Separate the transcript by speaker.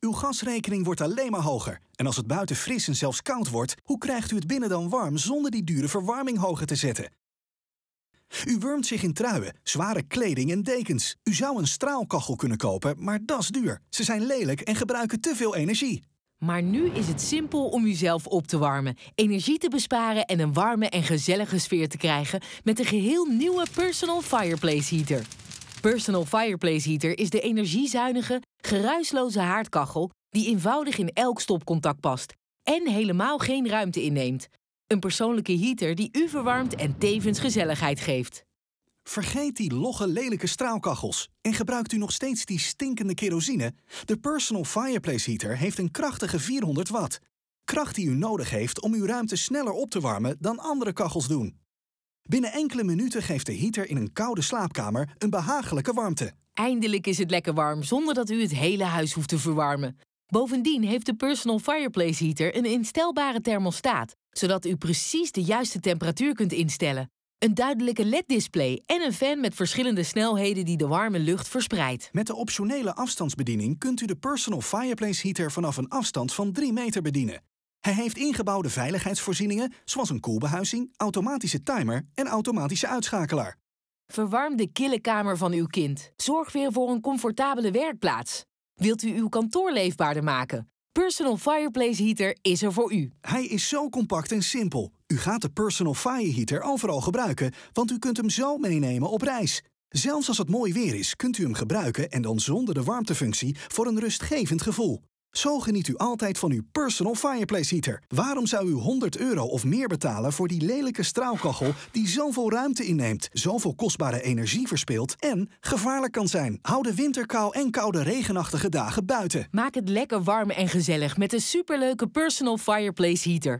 Speaker 1: Uw gasrekening wordt alleen maar hoger. En als het buiten fris en zelfs koud wordt, hoe krijgt u het binnen dan warm zonder die dure verwarming hoger te zetten? U wurmt zich in truien, zware kleding en dekens. U zou een straalkachel kunnen kopen, maar dat is duur. Ze zijn
Speaker 2: lelijk en gebruiken te veel energie. Maar nu is het simpel om uzelf op te warmen, energie te besparen en een warme en gezellige sfeer te krijgen met de geheel nieuwe Personal Fireplace Heater. Personal Fireplace Heater is de energiezuinige, geruisloze haardkachel die eenvoudig in elk stopcontact past en helemaal geen ruimte inneemt. Een persoonlijke heater die u verwarmt en tevens gezelligheid geeft.
Speaker 1: Vergeet die logge lelijke straalkachels en gebruikt u nog steeds die stinkende kerosine? De Personal Fireplace Heater heeft een krachtige 400 watt. Kracht die u nodig heeft om uw ruimte sneller op te warmen dan andere kachels doen. Binnen enkele minuten geeft de heater in een koude slaapkamer een
Speaker 2: behagelijke warmte. Eindelijk is het lekker warm zonder dat u het hele huis hoeft te verwarmen. Bovendien heeft de Personal Fireplace Heater een instelbare thermostaat, zodat u precies de juiste temperatuur kunt instellen. Een duidelijke LED-display en een fan met verschillende snelheden die de warme lucht verspreidt. Met de optionele afstandsbediening kunt u de
Speaker 1: Personal Fireplace Heater vanaf een afstand van 3 meter bedienen. Hij heeft ingebouwde veiligheidsvoorzieningen zoals een koelbehuizing, automatische timer en automatische uitschakelaar.
Speaker 2: Verwarm de kille kamer van uw kind. Zorg weer voor een comfortabele werkplaats. Wilt u uw kantoor leefbaarder maken? Personal Fireplace Heater is er voor u. Hij is zo compact
Speaker 1: en simpel. U gaat de Personal Fire Heater overal gebruiken, want u kunt hem zo meenemen op reis. Zelfs als het mooi weer is, kunt u hem gebruiken en dan zonder de warmtefunctie voor een rustgevend gevoel. Zo geniet u altijd van uw personal fireplace heater. Waarom zou u 100 euro of meer betalen voor die lelijke straalkachel die zoveel ruimte inneemt, zoveel kostbare energie verspilt en gevaarlijk kan zijn? Hou de winterkou en koude regenachtige dagen buiten.
Speaker 2: Maak het lekker warm en gezellig met de superleuke personal fireplace heater.